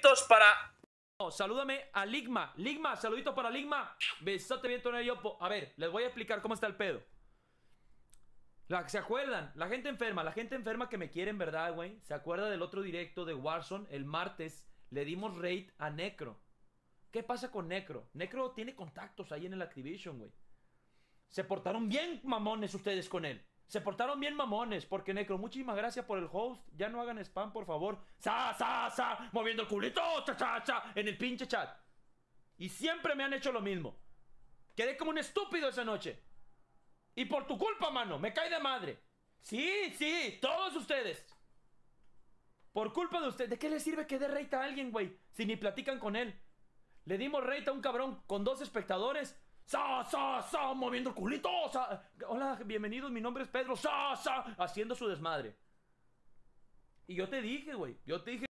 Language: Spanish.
saluditos para. salúdame a Ligma. Ligma, saluditos para Ligma. Besote bien, Yopo. A ver, les voy a explicar cómo está el pedo. ¿Se acuerdan? La gente enferma, la gente enferma que me quiere verdad, güey. ¿Se acuerda del otro directo de Warzone? El martes le dimos raid a Necro. ¿Qué pasa con Necro? Necro tiene contactos ahí en el Activision, güey. Se portaron bien mamones ustedes con él. Se portaron bien mamones, porque Necro, muchísimas gracias por el host. Ya no hagan spam, por favor. ¡Sa, sa, sa! Moviendo el culito, cha, cha, cha, en el pinche chat. Y siempre me han hecho lo mismo. Quedé como un estúpido esa noche. Y por tu culpa, mano, me cae de madre. Sí, sí, todos ustedes. Por culpa de ustedes. ¿De qué le sirve que dé rate a alguien, güey? Si ni platican con él. Le dimos reita a un cabrón con dos espectadores sa, moviendo el culito, Hola, bienvenidos, mi nombre es Pedro, sa, haciendo su desmadre. Y yo te dije, güey, yo te dije.